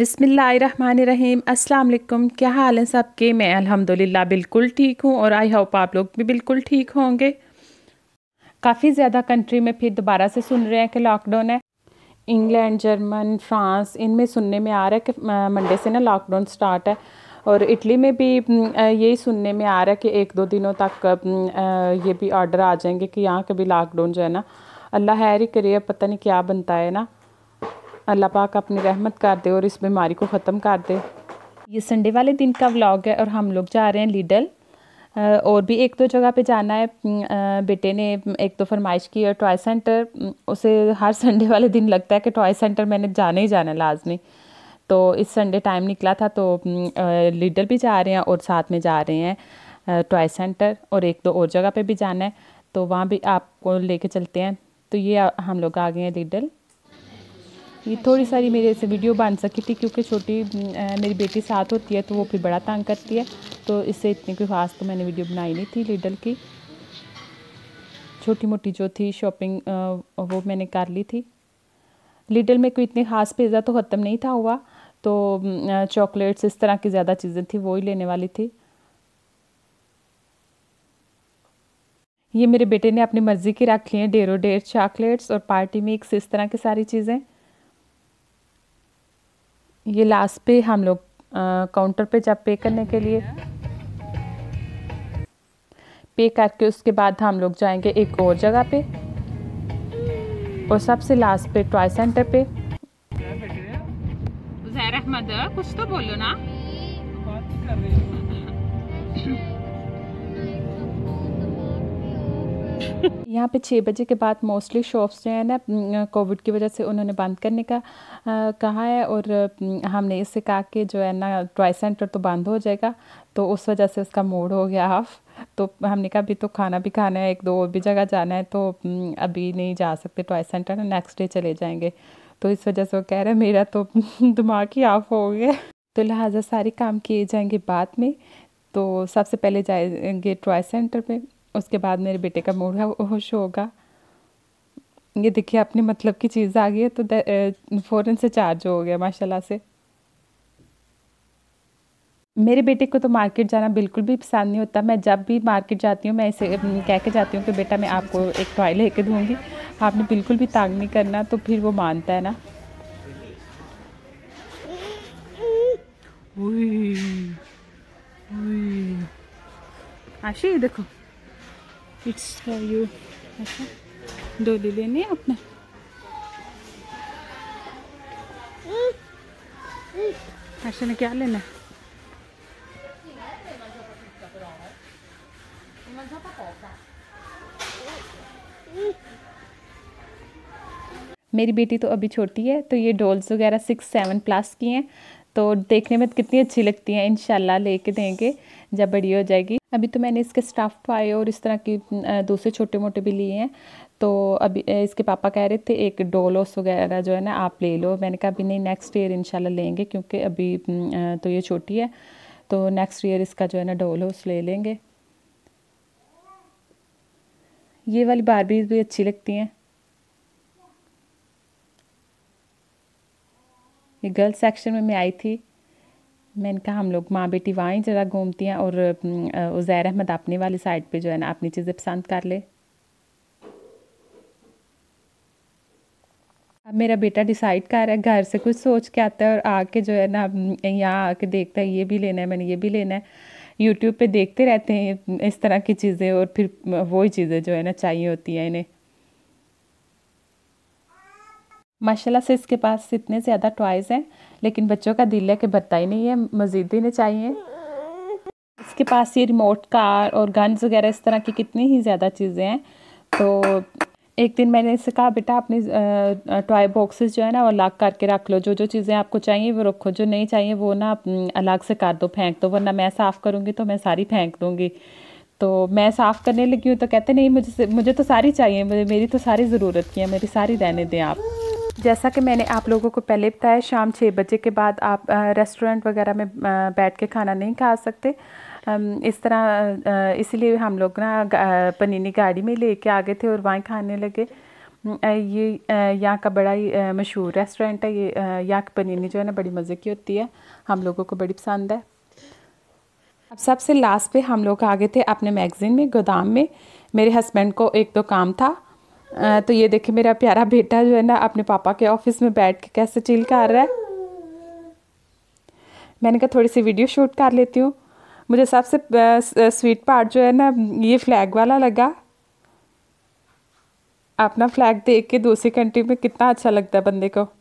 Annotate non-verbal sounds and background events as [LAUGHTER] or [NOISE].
बिसमीम अस्सलाम क्या हाल है के मैं अल्हम्दुलिल्लाह बिल्कुल ठीक हूँ और आई होप आप लोग भी बिल्कुल ठीक होंगे काफ़ी ज़्यादा कंट्री में फिर दोबारा से सुन रहे हैं कि लॉकडाउन है इंग्लैंड जर्मन फ्रांस इनमें सुनने में आ रहा है कि मंडे से ना लॉकडाउन स्टार्ट है और इटली में भी यही सुनने में आ रहा है कि एक दो दिनों तक ये भी ऑर्डर आ जाएंगे कि यहाँ कभी लॉकडाउन जो है ना अल्लाह हैरी करिए पता नहीं क्या बनता है ना अल्लाह पाक अपनी रहमत कर दे और इस बीमारी को ख़त्म कर दे ये संडे वाले दिन का व्लॉग है और हम लोग जा रहे हैं लीडल और भी एक दो जगह पे जाना है बेटे ने एक दो फरमाइश की है टॉय सेंटर उसे हर संडे वाले दिन लगता है कि टॉय सेंटर मैंने जाना ही जाना लाजमी तो इस संडे टाइम निकला था तो लीडल भी जा रहे हैं और साथ में जा रहे हैं टॉय सेंटर और एक दो और जगह पे भी जाना है तो वहाँ भी आपको लेके चलते हैं तो ये हम लोग आ गए हैं लीडल ये थोड़ी सारी मेरे से वीडियो बन सकी थी क्योंकि छोटी मेरी बेटी साथ होती है तो वो फिर बड़ा तंग करती है तो इससे इतनी कोई ख़ास तो मैंने वीडियो बनाई नहीं थी लिडल की छोटी मोटी जो थी शॉपिंग वो मैंने कर ली थी लिडल में कोई इतनी ख़ास पिज़्ज़ा तो ख़त्म नहीं था हुआ तो चॉकलेट्स इस तरह की ज़्यादा चीज़ें थी वो ही लेने वाली थी ये मेरे बेटे ने अपनी मर्ज़ी की रख ली हैं डेरो डेर चॉकलेट्स और पार्टी मिक्स इस तरह की सारी चीज़ें ये लास्ट पे हम लोग काउंटर पे जब पे करने के लिए पे करके उसके बाद हम लोग जाएंगे एक और जगह पे और सबसे लास्ट पे टॉय सेंटर पे कुछ तो बोलो ना [LAUGHS] [LAUGHS] यहाँ पे छः बजे के बाद मोस्टली शॉप्स जो है ना कोविड की वजह से उन्होंने बंद करने का आ, कहा है और हमने इससे कहा कि जो है ना ट्राई सेंटर तो बंद हो जाएगा तो उस वजह से उसका मूड हो गया हाफ तो हमने कहा अभी तो खाना भी खाना है एक दो और भी जगह जाना है तो अभी नहीं जा सकते टॉय सेंटर नेक्स्ट डे चले जाएंगे तो इस वजह से वो कह रहे हैं मेरा तो [LAUGHS] दिमाग ही ऑफ हो गया तो लिहाजा सारे काम किए जाएंगे बाद में तो सबसे पहले जाएंगे टॉय सेंटर पे उसके बाद मेरे बेटे का मूड होश होगा ये देखिए अपने मतलब की चीज़ आ गई है तो फ़ौरन से चार्ज हो गया माशाल्लाह से मेरे बेटे को तो मार्केट जाना बिल्कुल भी पसंद नहीं होता मैं जब भी मार्केट जाती हूँ मैं इसे कह के जाती हूँ कि बेटा मैं आपको एक टॉय ले कर दूँगी आपने बिल्कुल भी तांग नहीं करना तो फिर वो मानता है ना आशी देखो इट्स फॉर यू अच्छा डोली लेनी है आपने अच्छा ने क्या लेना मेरी बेटी तो अभी छोटी है तो ये डॉल्स वगैरह सिक्स सेवन प्लस की हैं तो देखने में तो कितनी अच्छी लगती हैं इन लेके देंगे जब बड़ी हो जाएगी अभी तो मैंने इसके स्टाफ पाए और इस तरह की दूसरे छोटे मोटे भी लिए हैं तो अभी इसके पापा कह रहे थे एक डोलोस वगैरह जो है ना आप ले लो मैंने कहा अभी नहीं नेक्स्ट ईयर इनशाला लेंगे क्योंकि अभी तो ये छोटी है तो नेक्स्ट ईयर इसका जो है ना डोलोस ले लेंगे ये वाली बारबीज भी अच्छी लगती हैं ये गर्ल्स सेक्शन में मैं आई थी मैंने कहा हम लोग माँ बेटी वहाँ ही ज़रा घूमती हैं और उज़ैर अहमद अपने वाली साइड पे जो है ना अपनी चीज़ें पसंद कर ले अब मेरा बेटा डिसाइड कर रहा है घर से कुछ सोच के आता है और आके जो है ना यहाँ आके देखता है ये भी लेना है मैंने ये भी लेना है यूट्यूब पे देखते रहते हैं इस तरह की चीज़ें और फिर वही चीज़ें जो है ना चाहिए होती हैं इन्हें माशाल्लाह से इसके पास इतने ज़्यादा टॉयज़ हैं लेकिन बच्चों का दिल है कि बता ही नहीं है मज़ीद देने चाहिए इसके पास ये रिमोट कार और गन्स वगैरह इस तरह की कितनी ही ज़्यादा चीज़ें हैं तो एक दिन मैंने इससे कहा बेटा अपने टॉय बॉक्सेस जो है ना वो अलग करके रख लो जो जो चीज़ें आपको चाहिए वो रखो जो नहीं चाहिए वो ना अलग से कर दो फेंक दो वरना मैं साफ़ करूँगी तो मैं सारी फेंक दूँगी तो मैं साफ़ करने लगी हूँ तो कहते नहीं मुझे मुझे तो सारी चाहिए मेरी तो सारी ज़रूरत की है मेरी सारी रहने दें आप जैसा कि मैंने आप लोगों को पहले बताया शाम छः बजे के बाद आप रेस्टोरेंट वगैरह में बैठ के खाना नहीं खा सकते इस तरह इसलिए हम लोग ना पनीनी गाड़ी में लेके आ गए थे और वहीं खाने लगे ये यहाँ का बड़ा ही मशहूर रेस्टोरेंट है ये यहाँ की पनीनी जो है ना बड़ी मज़े की होती है हम लोगों को बड़ी पसंद है अब सबसे लास्ट पे हम लोग आ गए थे अपने मैगज़ीन में गोदाम में मेरे हस्बैंड को एक दो काम था तो ये देखिए मेरा प्यारा बेटा जो है ना अपने पापा के ऑफिस में बैठ के कैसे चील कर रहा है मैंने कहा थोड़ी सी वीडियो शूट कर लेती हूँ मुझे सबसे स्वीट पार्ट जो है ना ये फ्लैग वाला लगा अपना फ्लैग देख के दूसरी कंट्री में कितना अच्छा लगता है बंदे को